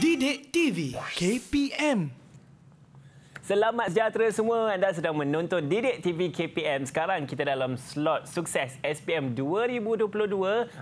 Didik TV KPM. Selamat sejahtera semua. Anda sedang menonton Didik TV KPM. Sekarang kita dalam slot sukses SPM 2022.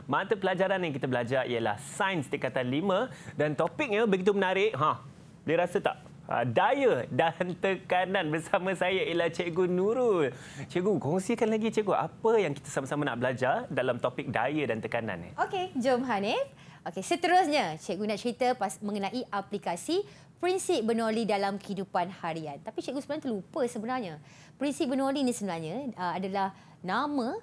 Mata pelajaran yang kita belajar ialah Sains Tingkatan 5. Dan topiknya begitu menarik. Ha, boleh rasa tak? Ha, daya dan tekanan bersama saya ialah Cikgu Nurul. Cikgu, kongsikan lagi Cikgu apa yang kita sama-sama nak belajar dalam topik daya dan tekanan ni. Okey, jom Hanif. Okey, seterusnya cikgu nak cerita pas mengenai aplikasi prinsip bernoli dalam kehidupan harian. Tapi cikgu sebenarnya terlupa sebenarnya. Prinsip bernoli ini sebenarnya uh, adalah nama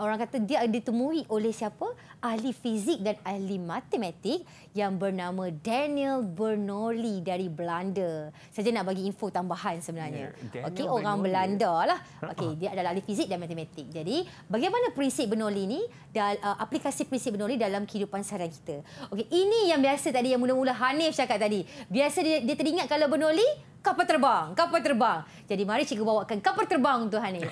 orang kata dia ditemui oleh siapa ahli fizik dan ahli matematik yang bernama Daniel Bernoulli dari Belanda. Saya nak bagi info tambahan sebenarnya. Yeah, ya, Okey orang Belanda lah. Okey dia adalah ahli fizik dan matematik. Jadi bagaimana prinsip Bernoulli ini, dan uh, aplikasi prinsip Bernoulli dalam kehidupan sehari kita. Okey ini yang biasa tadi yang mula-mula Hanif cakap tadi. Biasa dia, dia teringat kalau Bernoulli kapal terbang, kapal terbang. Jadi mari cikgu bawakan kapal terbang untuk Hanif.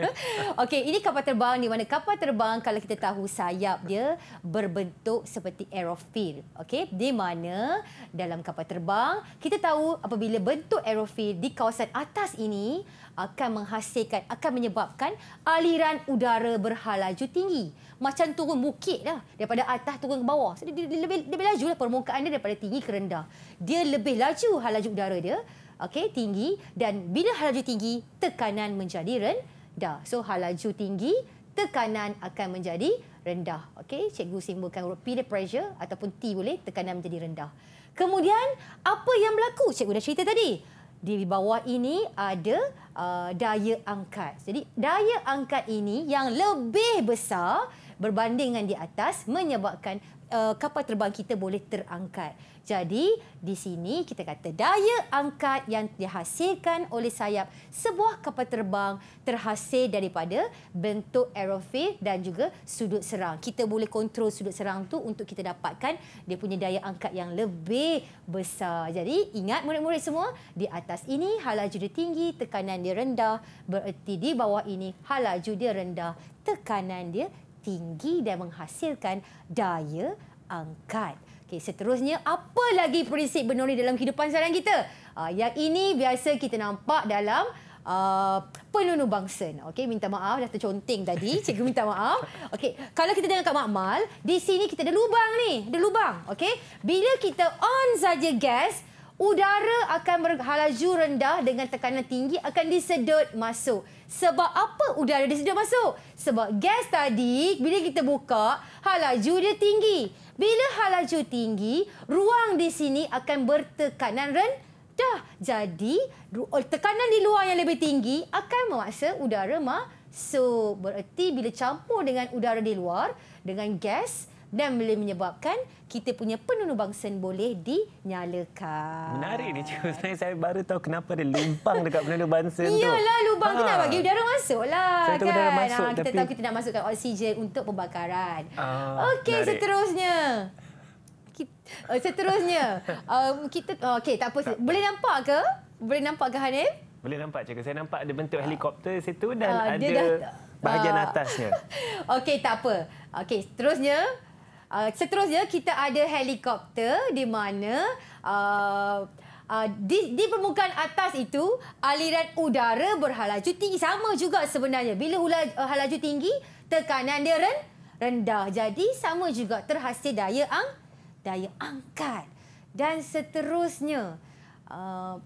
Okey, ini kapal terbang di mana kapal terbang kalau kita tahu sayap dia berbentuk seperti aerofil. Okey, di mana dalam kapal terbang kita tahu apabila bentuk aerofil di kawasan atas ini akan menghasilkan, akan menyebabkan aliran udara berhalaju tinggi. Macam turun bukit lah. Daripada atas turun ke bawah. So, dia, lebih, dia lebih laju lah permukaan dia daripada tinggi ke rendah. Dia lebih laju halaju udara dia okey tinggi dan bila halaju tinggi tekanan menjadi rendah so halaju tinggi tekanan akan menjadi rendah okey cikgu simbolkan huruf P the pressure ataupun T boleh tekanan menjadi rendah kemudian apa yang berlaku cikgu dah cerita tadi di bawah ini ada uh, daya angkat jadi daya angkat ini yang lebih besar berbanding dengan di atas menyebabkan uh, kapal terbang kita boleh terangkat. Jadi di sini kita kata daya angkat yang dihasilkan oleh sayap sebuah kapal terbang terhasil daripada bentuk aerofil dan juga sudut serang. Kita boleh kontrol sudut serang tu untuk kita dapatkan dia punya daya angkat yang lebih besar. Jadi ingat murid-murid semua, di atas ini halaju dia tinggi, tekanan dia rendah. Bererti di bawah ini halaju dia rendah, tekanan dia tinggi dan menghasilkan daya angkat. Okey, seterusnya apa lagi prinsip bernoli dalam kehidupan seorang kita? Uh, yang ini biasa kita nampak dalam uh, penunu bangsa. Okey, minta maaf dah terconteng tadi. Cikgu minta maaf. Okey, kalau kita dengar Kak Makmal, di sini kita ada lubang ni, ada lubang. Okey, bila kita on saja gas, Udara akan berhalaju rendah dengan tekanan tinggi akan disedut masuk. Sebab apa udara disedut masuk? Sebab gas tadi bila kita buka, halaju dia tinggi. Bila halaju tinggi, ruang di sini akan bertekanan rendah. Jadi, oh, tekanan di luar yang lebih tinggi akan memaksa udara masuk. So, bererti bila campur dengan udara di luar, dengan gas, dan boleh menyebabkan kita punya penunuh bangsen boleh dinyalakan. Menarik ni cikgu. Saya, saya baru tahu kenapa ada lumpang dekat penunuh bangsen tu. Iyalah lubang ha. kita nak bagi udara masuklah saya kan. Udara masuk, ha, kita tapi... tahu kita nak masukkan oksigen untuk pembakaran. Ah, Okey seterusnya. Kita, uh, eh, seterusnya. um, kita okay, tak apa. Tak boleh nampak ke? Boleh nampak ke Hanif? Boleh nampak cikgu. Saya nampak ada bentuk helikopter situ dan uh, ada dah, bahagian uh, atasnya. Okey tak apa. Okey seterusnya. Uh, seterusnya kita ada helikopter di mana uh, Uh, di, di permukaan atas itu aliran udara berhalaju tinggi sama juga sebenarnya bila ula, uh, halaju tinggi tekanan dia ren, rendah jadi sama juga terhasil daya ang daya angkat dan seterusnya uh,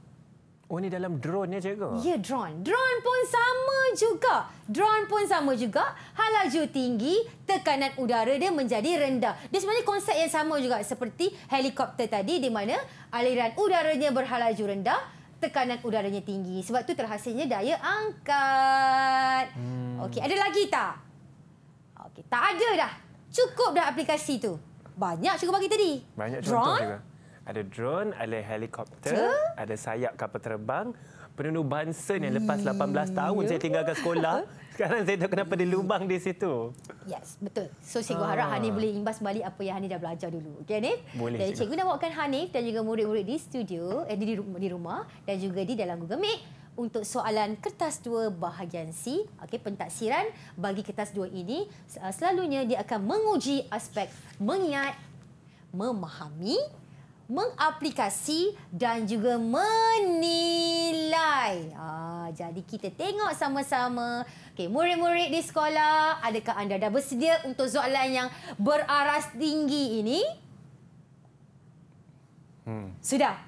Oh ni dalam drone ya cikgu? Ya drone. Drone pun sama juga. Drone pun sama juga. Halaju tinggi, tekanan udara dia menjadi rendah. Dia sebenarnya konsep yang sama juga seperti helikopter tadi di mana aliran udaranya berhalaju rendah, tekanan udaranya tinggi. Sebab tu terhasilnya daya angkat. Hmm. Okey, ada lagi tak? Okey, tak ada dah. Cukup dah aplikasi tu. Banyak cikgu bagi tadi. Banyak drone. contoh juga ada drone, ada helikopter, Cua? ada sayap kapal terbang. Penduduk Bansen yang lepas 18 tahun saya tinggalkan sekolah. Sekarang saya tahu kenapa dia lubang di situ. Yes, betul. So, cikgu harap ah. Hani boleh imbas balik apa yang Hani dah belajar dulu. Okey, ni. Boleh, Jadi, cikgu. cikgu nak bawakan Hanif dan juga murid-murid di studio, eh, di, di rumah dan juga di dalam Google Meet untuk soalan kertas 2 bahagian C. Okey, pentaksiran bagi kertas 2 ini selalunya dia akan menguji aspek mengingat, memahami mengaplikasi dan juga menilai. Ha, jadi kita tengok sama-sama. Okey, murid-murid di sekolah, adakah anda dah bersedia untuk soalan yang beraras tinggi ini? Hmm. Sudah.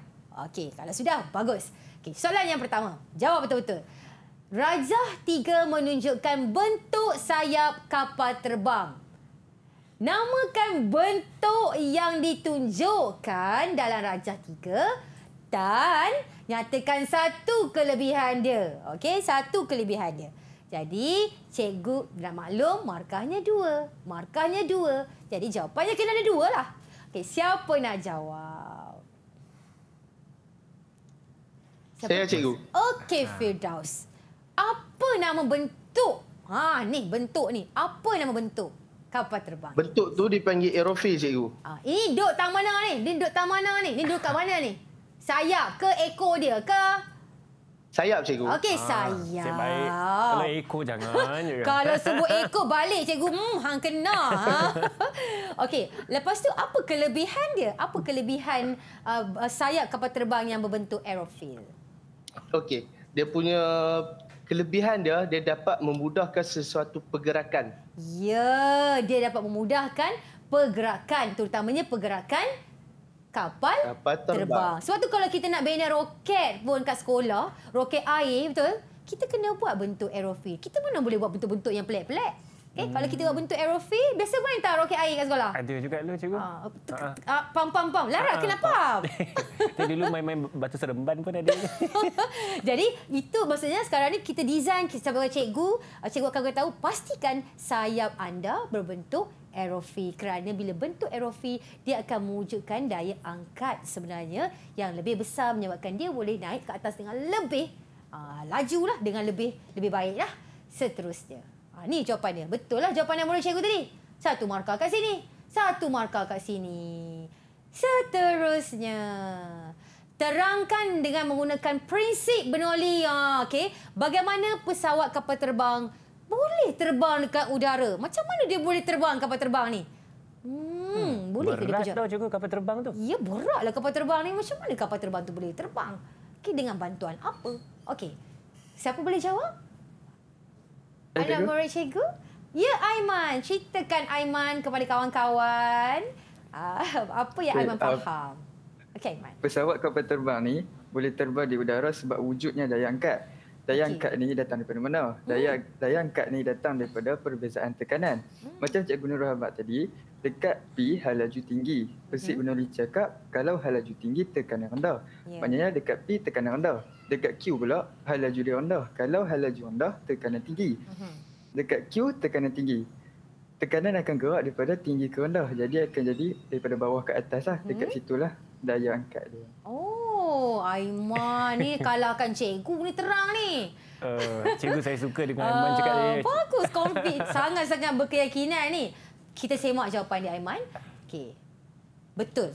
Okey, kalau sudah bagus. Okey, soalan yang pertama. Jawab betul-betul. Rajah tiga menunjukkan bentuk sayap kapal terbang. Namakan bentuk yang ditunjukkan dalam rajah tiga dan nyatakan satu kelebihan dia. Okey, satu kelebihan dia. Jadi, cikgu dah maklum markahnya dua. Markahnya dua. Jadi, jawapannya kena ada dua lah. Okey, siapa nak jawab? Siapa Saya, cikgu. Okey, ah. Firdaus. Apa nama bentuk? Ha, ni bentuk ni. Apa nama bentuk? kapal terbang. Bentuk tu dipanggil aerofil cikgu. Ah, ini duduk tang mana ni? ini duduk tang mana ni? ini duduk kat mana ni? Sayap ke ekor dia ke? Sayap cikgu. Okey, ah, sayap. Ah, baik. Kalau ekor jangan. Kalau sebut ekor balik cikgu, hmm, hang kena. Ha? Okey, lepas tu apa kelebihan dia? Apa kelebihan uh, sayap kapal terbang yang berbentuk aerofil? Okey, dia punya kelebihan dia dia dapat memudahkan sesuatu pergerakan. Ya, dia dapat memudahkan pergerakan terutamanya pergerakan kapal, kapal terbang. terbang. Sebab tu kalau kita nak bina roket pun kat sekolah, roket air betul, kita kena buat bentuk aerofil. Kita mana boleh buat bentuk-bentuk yang pelik-pelik? Okay, eh, hmm. Kalau kita hmm. buat bentuk aerofi, biasa pun hantar roket air kat sekolah? Ada juga lu cikgu. Ah, ah. Ah, pam, pam, pam. Lara, uh, kenapa? Uh, dulu main-main batu seremban pun ada. Jadi, itu maksudnya sekarang ni kita design sebagai cikgu. Cikgu akan tahu, pastikan sayap anda berbentuk aerofi. Kerana bila bentuk aerofi, dia akan mewujudkan daya angkat sebenarnya yang lebih besar menyebabkan dia boleh naik ke atas dengan lebih uh, laju lah, dengan lebih, lebih baik lah seterusnya. Ah, ni jawapan dia. Betul lah jawapan yang murid cikgu tadi. Satu markah kat sini. Satu markah kat sini. Seterusnya. Terangkan dengan menggunakan prinsip Benoli. Ah, okay. Bagaimana pesawat kapal terbang boleh terbang dekat udara? Macam mana dia boleh terbang kapal terbang ni? Hmm, hmm, boleh ke dia Berat tau cikgu kapal terbang tu. Ya, beratlah kapal terbang ni. Macam mana kapal terbang tu boleh terbang? Okay, dengan bantuan apa? Okey. Siapa boleh jawab? Anak murid cikgu? Ya, Aiman. Ceritakan Aiman kepada kawan-kawan. Uh, apa yang okay, Aiman ah, faham? Uh, Okey, Aiman. Pesawat kapal terbang ni boleh terbang di udara sebab wujudnya daya angkat. Daya angkat ni datang daripada mana? Hmm. Daya hmm. daya angkat ni datang daripada perbezaan tekanan. Hmm. Macam Cikgu Nurul Ahmad tadi, dekat P halaju tinggi. Persik hmm. Benuri cakap kalau halaju tinggi tekanan rendah. Yeah. Maknanya dekat P tekanan rendah dekat Q pula hal laju dia rendah. Kalau hal laju rendah, tekanan tinggi. Mhm. Dekat Q, tekanan tinggi. Tekanan akan gerak daripada tinggi ke rendah. Jadi akan jadi daripada bawah ke atas lah. Dekat hmm? situlah daya angkat dia. Oh, Aiman ni kalau kalahkan cikgu ni terang ni. Uh, cikgu saya suka dengan eh, Aiman uh, cakap dia. Bagus, komplit. Sangat-sangat berkeyakinan ni. Kita semak jawapan dia Aiman. Okay, Betul.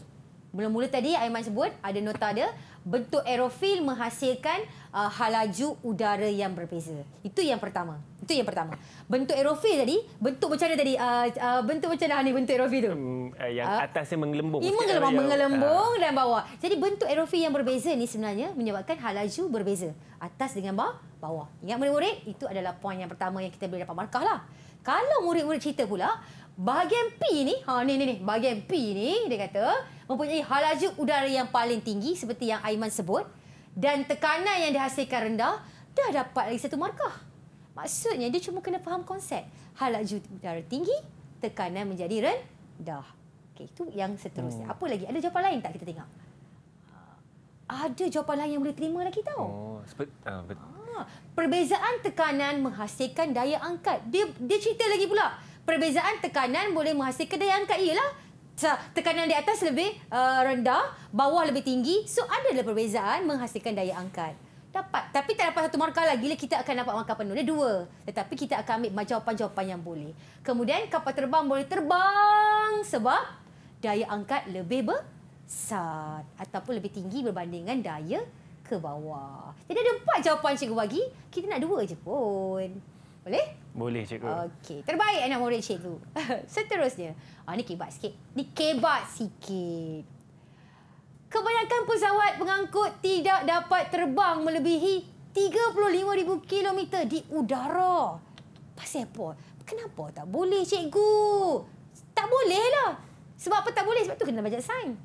Mula-mula tadi Aiman sebut ada nota dia bentuk aerofil menghasilkan uh, halaju udara yang berbeza. Itu yang pertama. Itu yang pertama. Bentuk aerofil tadi, bentuk macam mana tadi? Uh, uh, bentuk macam mana ni bentuk aerofil tu? Um, uh, yang uh, atasnya menggelembung. Ini menggelembung, ya, ya. menggelembung ah. dan bawah. Jadi bentuk aerofil yang berbeza ni sebenarnya menyebabkan halaju berbeza. Atas dengan bawah. bawah. Ingat murid-murid, itu adalah poin yang pertama yang kita boleh dapat markah lah. Kalau murid-murid cerita pula, bahagian P ni, ha, ni, ni, ni, bahagian P ni, dia kata, mempunyai halaju udara yang paling tinggi seperti yang Aiman sebut dan tekanan yang dihasilkan rendah dah dapat lagi satu markah. Maksudnya dia cuma kena faham konsep halaju udara tinggi, tekanan menjadi rendah. Okey, itu yang seterusnya. Hmm. Apa lagi? Ada jawapan lain tak kita tengok? Ah, ada jawapan lain yang boleh terima lagi tahu. Oh, sebut ah, uh, ah, perbezaan tekanan menghasilkan daya angkat. Dia dia cerita lagi pula. Perbezaan tekanan boleh menghasilkan daya angkat ialah So, tekanan di atas lebih uh, rendah, bawah lebih tinggi. So, ada adalah perbezaan menghasilkan daya angkat. Dapat. Tapi tak dapat satu markah lagi. Kita akan dapat markah penuh. Dia dua. Tetapi kita akan ambil jawapan-jawapan yang boleh. Kemudian, kapal terbang boleh terbang sebab daya angkat lebih besar. Ataupun lebih tinggi berbandingkan daya ke bawah. Jadi, ada empat jawapan cikgu bagi. Kita nak dua je pun. Boleh? Boleh cikgu. Okey, terbaik anak murid cikgu. Seterusnya. Ah ni kebat sikit. Ni kebat sikit. Kebanyakan pesawat pengangkut tidak dapat terbang melebihi 35,000 km di udara. Pasal apa? Kenapa tak boleh, cikgu? Tak boleh lah. Sebab apa tak boleh? Sebab tu kena belajar sains.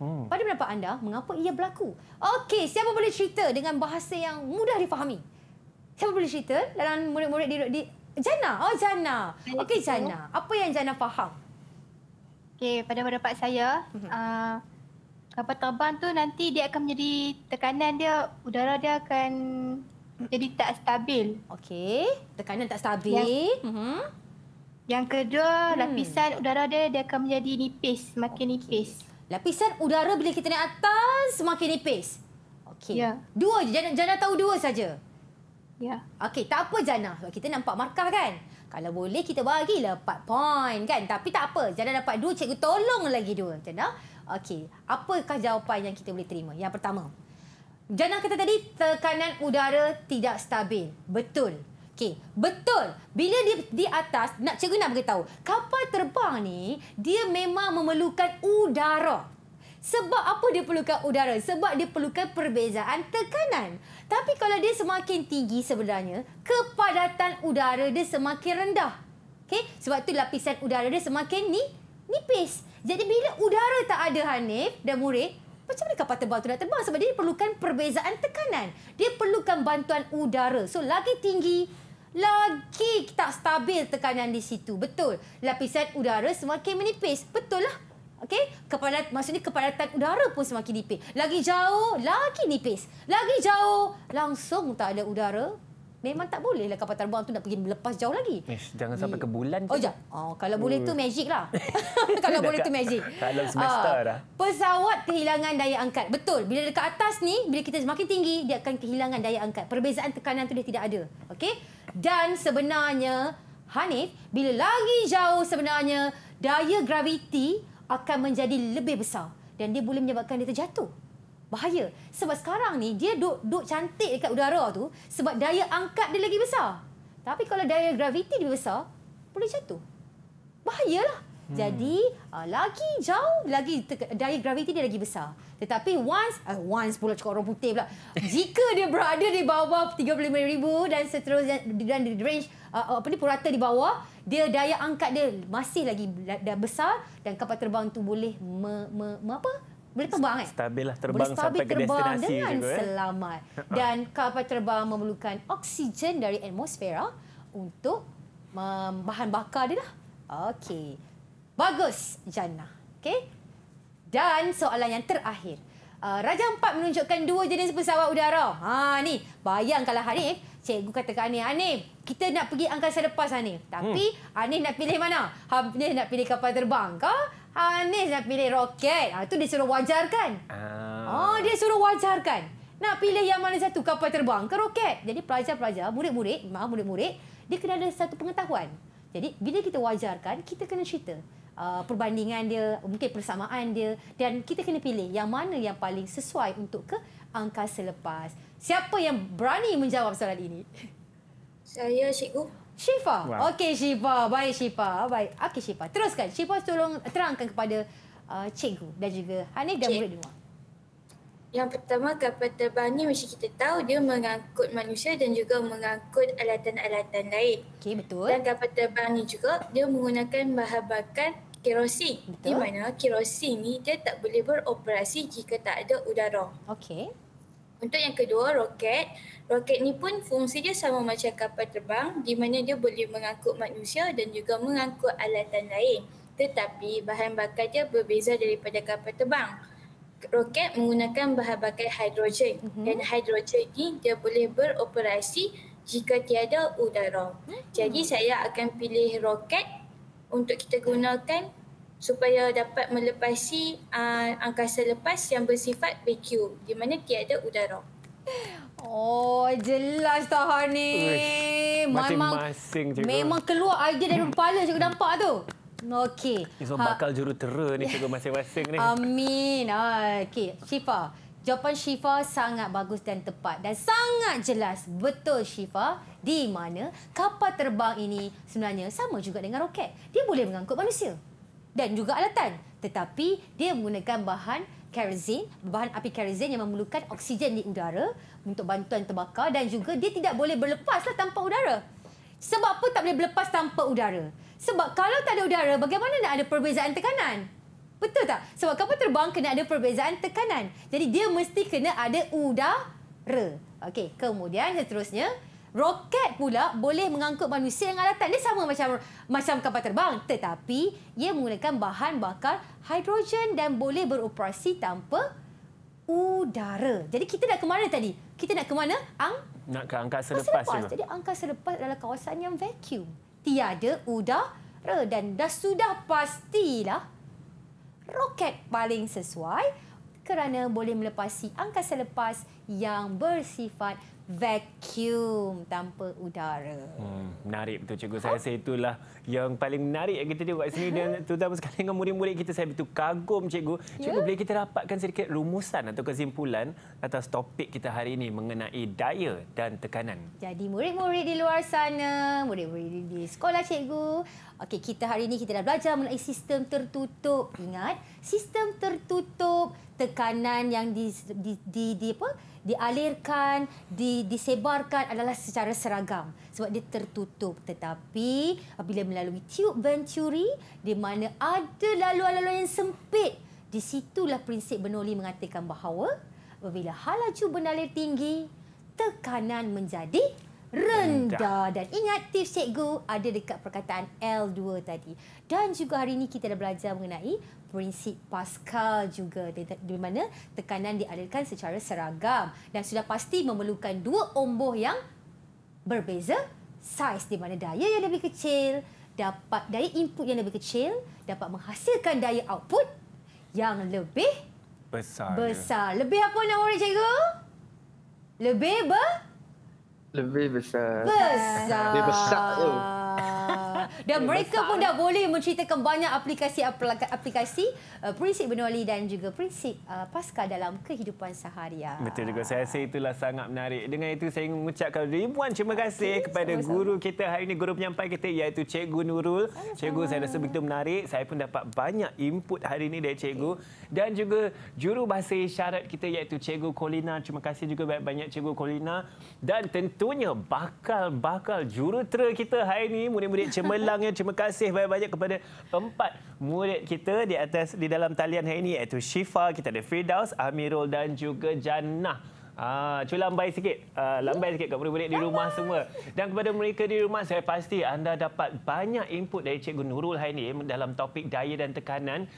Hmm. Pada pendapat anda, mengapa ia berlaku? Okey, siapa boleh cerita dengan bahasa yang mudah difahami? Siapa boleh cerita dalam murid-murid di, di Jana, oh Jana. Okey Jana, apa yang Jana faham? Okey, pada pendapat saya, mhm. uh, kapal terbang tu nanti dia akan menjadi tekanan dia, udara dia akan jadi tak stabil. Okey, tekanan tak stabil. Yang, uh-huh. yang kedua, hmm. lapisan udara dia, dia akan menjadi nipis, semakin okay. nipis. Lapisan udara bila kita naik atas, semakin nipis? Okey. Yeah. Dua je, Jana, Jana tahu dua saja. Ya. Okey, tak apa Jana. Sebab kita nampak markah kan? Kalau boleh kita bagilah 4 point kan? Tapi tak apa. Jana dapat 2, cikgu tolong lagi 2. Jana. Okey. Apakah jawapan yang kita boleh terima? Yang pertama. Jana kata tadi tekanan udara tidak stabil. Betul. Okey, betul. Bila dia di atas, nak cikgu nak bagi tahu, kapal terbang ni dia memang memerlukan udara. Sebab apa dia perlukan udara? Sebab dia perlukan perbezaan tekanan. Tapi kalau dia semakin tinggi sebenarnya, kepadatan udara dia semakin rendah. okay? sebab tu lapisan udara dia semakin ni nipis. Jadi bila udara tak ada Hanif dan Murid, macam mana kapal terbang tu nak terbang? Sebab dia perlukan perbezaan tekanan. Dia perlukan bantuan udara. So lagi tinggi, lagi tak stabil tekanan di situ. Betul. Lapisan udara semakin menipis. Betul lah okey kepada maksudnya kepadatan udara pun semakin nipis lagi jauh lagi nipis lagi jauh langsung tak ada udara memang tak boleh lah kapal terbang tu nak pergi melepas jauh lagi Ish, jangan sampai ke bulan oh jap oh kalau boleh tu hmm. magic lah kalau boleh tu magic Kalau semester dah lah. pesawat kehilangan daya angkat betul bila dekat atas ni bila kita semakin tinggi dia akan kehilangan daya angkat perbezaan tekanan tu dia tidak ada Okay. dan sebenarnya Hanif, bila lagi jauh sebenarnya daya graviti akan menjadi lebih besar dan dia boleh menyebabkan dia terjatuh. Bahaya. Sebab sekarang ni dia duduk duk cantik dekat udara tu sebab daya angkat dia lagi besar. Tapi kalau daya graviti dia besar, boleh jatuh. Bahayalah. Hmm. Jadi uh, lagi jauh lagi daya graviti dia lagi besar. Tetapi once uh, once pula cakap orang putih pula. jika dia berada di bawah 35000 dan seterusnya dan di range uh, uh, apa ni purata di bawah, dia daya angkat dia masih lagi dah besar dan kapal terbang tu boleh me, me, me, apa? Boleh terbang kan? Stabil lah terbang boleh stabil sampai terbang ke destinasi dengan juga, eh. selamat. Dan kapal terbang memerlukan oksigen dari atmosfera untuk um, bahan bakar dia lah. Okey. Bagus, Jannah. okay? Dan soalan yang terakhir. Uh, Raja Empat menunjukkan dua jenis pesawat udara. Ha ni, bayangkanlah Hanif, cikgu kata kat Hanif, Hanif, kita nak pergi angkasa lepas Hanif. Tapi hmm. Hanif nak pilih mana? Hanif nak pilih kapal terbang ke? Hanif nak pilih roket. Ha, tu dia suruh wajarkan. Ah. Oh, dia suruh wajarkan. Nak pilih yang mana satu, kapal terbang ke roket? Jadi pelajar-pelajar, murid-murid, maaf murid-murid, dia kena ada satu pengetahuan. Jadi bila kita wajarkan, kita kena cerita uh, perbandingan dia, mungkin persamaan dia dan kita kena pilih yang mana yang paling sesuai untuk ke angka selepas. Siapa yang berani menjawab soalan ini? Saya Cikgu Syifa. Wow. Okey Syifa, baik Syifa, baik. Okey Syifa, teruskan. Syifa tolong terangkan kepada uh, Cikgu dan juga Hanif dan murid di rumah. Yang pertama kapal terbang ni mesti kita tahu dia mengangkut manusia dan juga mengangkut alatan-alatan lain. Okey betul. Dan kapal terbang ni juga dia menggunakan bahan bakar kerosin. Betul. Di mana kerosin ni dia tak boleh beroperasi jika tak ada udara. Okey. Untuk yang kedua roket. Roket ni pun fungsi dia sama macam kapal terbang di mana dia boleh mengangkut manusia dan juga mengangkut alatan lain. Tetapi bahan bakar dia berbeza daripada kapal terbang roket menggunakan bahan bakar hidrogen mm-hmm. dan hidrogen ini dia boleh beroperasi jika tiada udara. Mm-hmm. Jadi saya akan pilih roket untuk kita gunakan supaya dapat melepasi uh, angkasa lepas yang bersifat vacuum di mana tiada udara. Oh jelas tak ni. Memang memang keluar idea dari kepala cikgu nampak tu. Okey. Ini semua bakal ha. jurutera ni cikgu masing-masing ni. Amin. Okey, Syifa. Jawapan Syifa sangat bagus dan tepat dan sangat jelas betul Syifa di mana kapal terbang ini sebenarnya sama juga dengan roket. Dia boleh mengangkut manusia dan juga alatan tetapi dia menggunakan bahan kerosin, bahan api kerosin yang memerlukan oksigen di udara untuk bantuan terbakar dan juga dia tidak boleh berlepaslah tanpa udara. Sebab apa tak boleh berlepas tanpa udara? Sebab kalau tak ada udara, bagaimana nak ada perbezaan tekanan? Betul tak? Sebab kapal terbang kena ada perbezaan tekanan. Jadi dia mesti kena ada udara. Okey, kemudian seterusnya, roket pula boleh mengangkut manusia dengan alatan. Dia sama macam macam kapal terbang. Tetapi ia menggunakan bahan bakar hidrogen dan boleh beroperasi tanpa udara. Jadi kita nak ke mana tadi? Kita nak ke mana? Ang? Nak ke angkasa, lepas. Jadi angkasa lepas adalah kawasan yang vacuum tiada udara dan dah sudah pastilah roket paling sesuai kerana boleh melepasi angkasa lepas yang bersifat vacuum tanpa udara. Hmm, menarik betul cikgu. Saya rasa itulah yang paling menarik yang kita di sini dan terutama sekali dengan murid-murid kita saya betul kagum cikgu. Ya. Cikgu yeah. boleh kita dapatkan sedikit rumusan atau kesimpulan atas topik kita hari ini mengenai daya dan tekanan. Jadi murid-murid di luar sana, murid-murid di sekolah cikgu, okey kita hari ini kita dah belajar mengenai sistem tertutup. Ingat, sistem tertutup tekanan yang di di di, di apa dialirkan di, disebarkan adalah secara seragam sebab dia tertutup tetapi apabila melalui tube venturi di mana ada laluan-laluan yang sempit di situlah prinsip Bernoulli mengatakan bahawa apabila halaju laju benda tinggi tekanan menjadi rendah. Dan ingat tips cikgu ada dekat perkataan L2 tadi. Dan juga hari ini kita dah belajar mengenai prinsip Pascal juga. Di mana tekanan dialirkan secara seragam. Dan sudah pasti memerlukan dua omboh yang berbeza saiz. Di mana daya yang lebih kecil dapat daya input yang lebih kecil dapat menghasilkan daya output yang lebih besar. Besar. Lebih apa nak orang cikgu? Lebih ber Le vive ça. dan eh, mereka besar. pun dah boleh menceritakan banyak aplikasi-aplikasi uh, prinsip Benuali dan juga prinsip uh, Pascal dalam kehidupan seharian. Betul juga. Saya rasa itulah sangat menarik. Dengan itu saya mengucapkan ribuan terima kasih okay, kepada sama-sama. guru kita hari ini, guru penyampai kita iaitu Cikgu Nurul. Sama-sama. saya rasa begitu menarik. Saya pun dapat banyak input hari ini dari Cikgu okay. dan juga juru bahasa isyarat kita iaitu Cikgu Kolina. Terima kasih juga banyak-banyak Cikgu Kolina dan tentunya bakal-bakal jurutera kita hari ini, murid-murid cemerlang petang ya. Terima kasih banyak-banyak kepada empat murid kita di atas di dalam talian hari ini iaitu Syifa, kita ada Firdaus, Amirul dan juga Jannah. Ah, cuba lambai sikit. Uh, lambai sikit kat murid-murid di rumah semua. Dan kepada mereka di rumah, saya pasti anda dapat banyak input dari Cikgu Nurul hari ini dalam topik daya dan tekanan.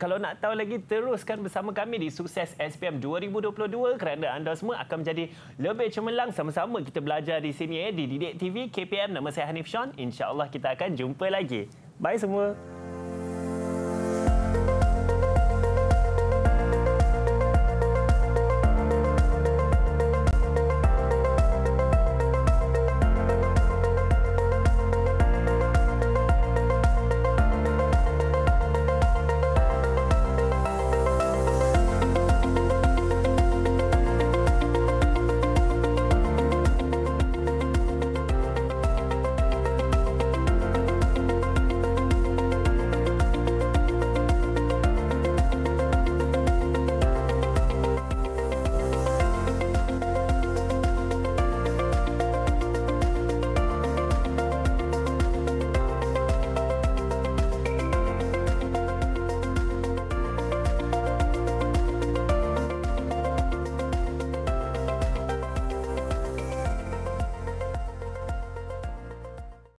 Kalau nak tahu lagi, teruskan bersama kami di Sukses SPM 2022 kerana anda semua akan menjadi lebih cemerlang sama-sama kita belajar di sini eh, di Didik TV KPM. Nama saya Hanif Sean. InsyaAllah kita akan jumpa lagi. Bye semua.